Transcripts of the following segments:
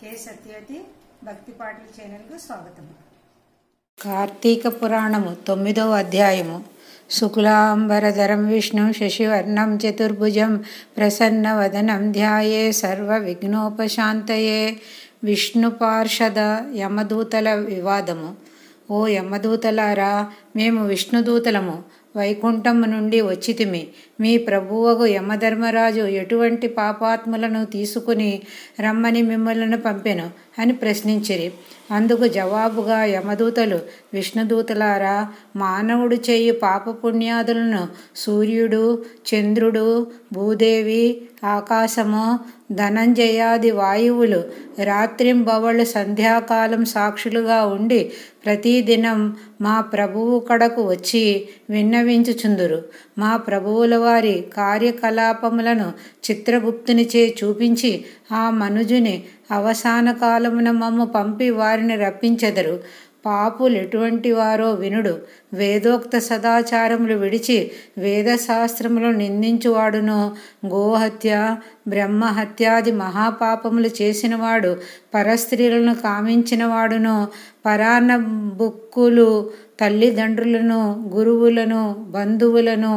K Satyavathi భక్తి పాటల కు స్వాగతం కార్తీక పురాణము తొమ్మిదవ అధ్యాయము శుక్లాంబరధరం విష్ణు శశివర్ణం చతుర్భుజం ప్రసన్నవదనం ధ్యాయే సర్వ విఘ్నోపశాంతయే విష్ణు పార్షద యమదూతల వివాదము ఓ యమదూతలారా మేము విష్ణుదూతలము వైకుంఠము నుండి వచ్చితిమి మీ ప్రభువగు యమధర్మరాజు ఎటువంటి పాపాత్ములను తీసుకుని రమ్మని మిమ్మలను పంపెను అని ప్రశ్నించిరి అందుకు జవాబుగా యమదూతలు విష్ణుదూతలారా మానవుడు చేయు పాపపుణ్యాదులను సూర్యుడు చంద్రుడు భూదేవి ఆకాశము ధనంజయాది వాయువులు రాత్రింబవళ్ళు సంధ్యాకాలం సాక్షులుగా ఉండి ప్రతిదినం మా ప్రభువు కడకు వచ్చి విన్నవించుచుందురు మా ప్రభువుల వారి కార్యకలాపములను చిత్రగుప్తునిచే చూపించి ఆ మనుజుని అవసాన కాలమున మమ్ము పంపి వారిని రప్పించెదరు పాపులు ఎటువంటి వారో వినుడు వేదోక్త సదాచారములు విడిచి వేదశాస్త్రములు నిందించువాడును గోహత్య బ్రహ్మహత్యాది మహాపాపములు చేసినవాడు పరస్త్రీలను కామించినవాడును పరాన్న బుక్ స్కూలు తల్లిదండ్రులను గురువులను బంధువులను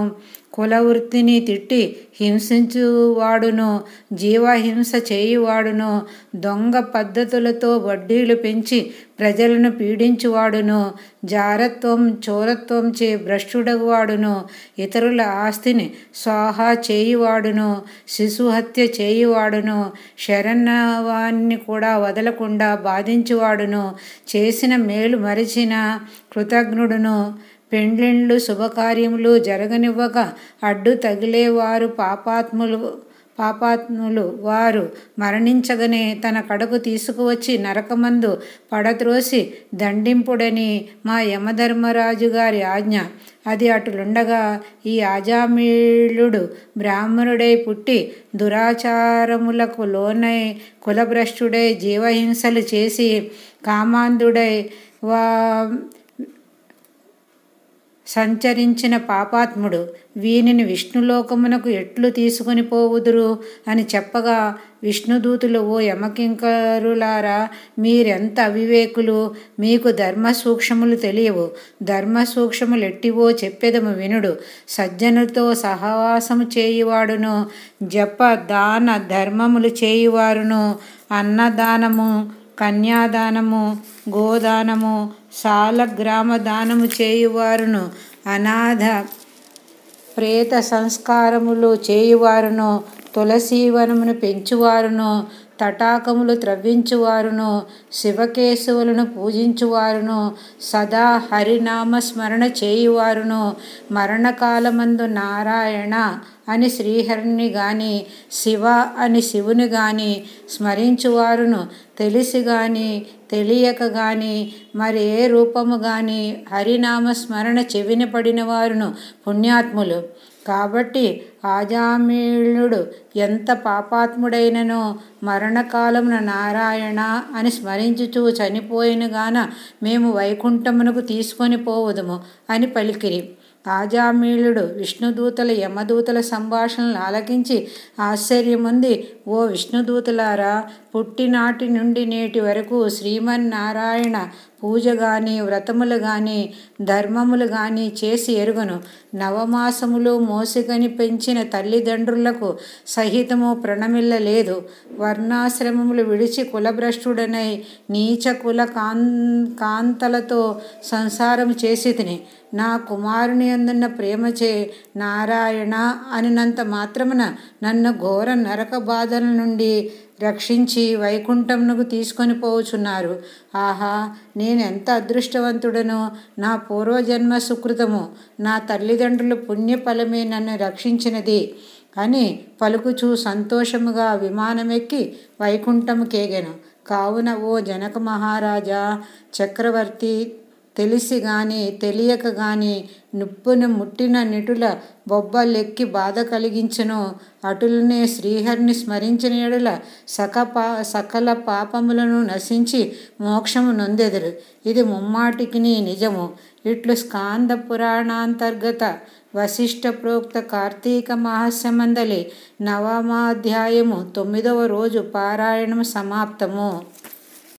కుల వృత్తిని తిట్టి హింసించువాడును జీవహింస చేయువాడును దొంగ పద్ధతులతో వడ్డీలు పెంచి ప్రజలను పీడించువాడును జారత్వం చోరత్వం చే భ్రష్టుడవాడును ఇతరుల ఆస్తిని స్వాహా చేయువాడును శిశుహత్య చేయువాడును శరణవాన్ని కూడా వదలకుండా బాధించువాడును చేసిన మేలు మరిచిన కృతజ్ఞుడును పెండ్లిండ్లు శుభకార్యములు జరగనివ్వగా అడ్డు తగిలేవారు పాపాత్ములు పాపాత్ములు వారు మరణించగనే తన కడుకు తీసుకువచ్చి నరకమందు పడత్రోసి దండింపుడని మా యమధర్మరాజు గారి ఆజ్ఞ అది అటులుండగా ఈ ఆజామీళుడు బ్రాహ్మణుడై పుట్టి దురాచారములకు లోనై కులభ్రష్టుడై జీవహింసలు చేసి కామాంధుడై సంచరించిన పాపాత్ముడు వీనిని విష్ణులోకమునకు ఎట్లు తీసుకుని పోవుదురు అని చెప్పగా విష్ణుదూతులు ఓ యమకింకరులారా మీరెంత అవివేకులు మీకు ధర్మ సూక్ష్మములు తెలియవు ధర్మ సూక్ష్మములు ఎట్టివో చెప్పేదము వినుడు సజ్జనుతో సహవాసము చేయువాడును జప దాన ధర్మములు చేయువారును అన్నదానము కన్యాదానము గోదానము గ్రామ దానము చేయువారును అనాథ ప్రేత సంస్కారములు చేయువారును తులసీవనమును పెంచువారును తటాకములు త్రవ్వించువారును శివకేశవులను పూజించువారును సదా హరినామ స్మరణ చేయువారును మరణకాలమందు నారాయణ అని శ్రీహరిని గాని శివ అని శివుని గాని స్మరించువారును తెలిసి గాని తెలియక గాని మరి ఏ రూపము గాని హరినామ స్మరణ చెవిన పడిన వారును పుణ్యాత్ములు కాబట్టి ఆజామీళ్ళుడు ఎంత పాపాత్ముడైననో మరణకాలమున నారాయణ అని స్మరించుచూ చనిపోయినగాన మేము వైకుంఠమునకు తీసుకొని పోవదుము అని పలికిరి ఆజామీళుడు విష్ణుదూతల యమదూతల సంభాషణలు ఆలకించి ఆశ్చర్యముంది ఓ విష్ణుదూతలారా పుట్టినాటి నుండి నేటి వరకు శ్రీమన్నారాయణ పూజ గాని వ్రతములు గాని ధర్మములు గాని చేసి ఎరుగను నవమాసములు మోసిగని పెంచిన తల్లిదండ్రులకు సహితము ప్రణమిల్ల లేదు వర్ణాశ్రమములు విడిచి కులభ్రష్టుడనై నీచ కుల కాన్ కాంతలతో సంసారం చేసి తిని నా కుమారుని అందున్న ప్రేమచే నారాయణ అనినంత మాత్రమున నన్ను ఘోర నరక బాధల నుండి రక్షించి వైకుంఠంనకు తీసుకొని పోవుచున్నారు ఆహా నేనెంత అదృష్టవంతుడనో నా పూర్వజన్మ సుకృతము నా తల్లిదండ్రుల పుణ్యఫలమే నన్ను రక్షించినది అని పలుకుచూ సంతోషముగా విమానమెక్కి కేగెను కావున ఓ జనక మహారాజా చక్రవర్తి తెలిసి గాని తెలియక గాని నుప్పును ముట్టిన నిటుల బొబ్బలెక్కి బాధ కలిగించను అటులనే శ్రీహరిని స్మరించిన ఎడల సకపా సకల పాపములను నశించి మోక్షము నొందెదురు ఇది ముమ్మాటికిని నిజము ఇట్లు స్కాంద పురాణాంతర్గత వశిష్ట ప్రోక్త కార్తీక మహాస్యమందలి నవమాధ్యాయము తొమ్మిదవ రోజు పారాయణము సమాప్తము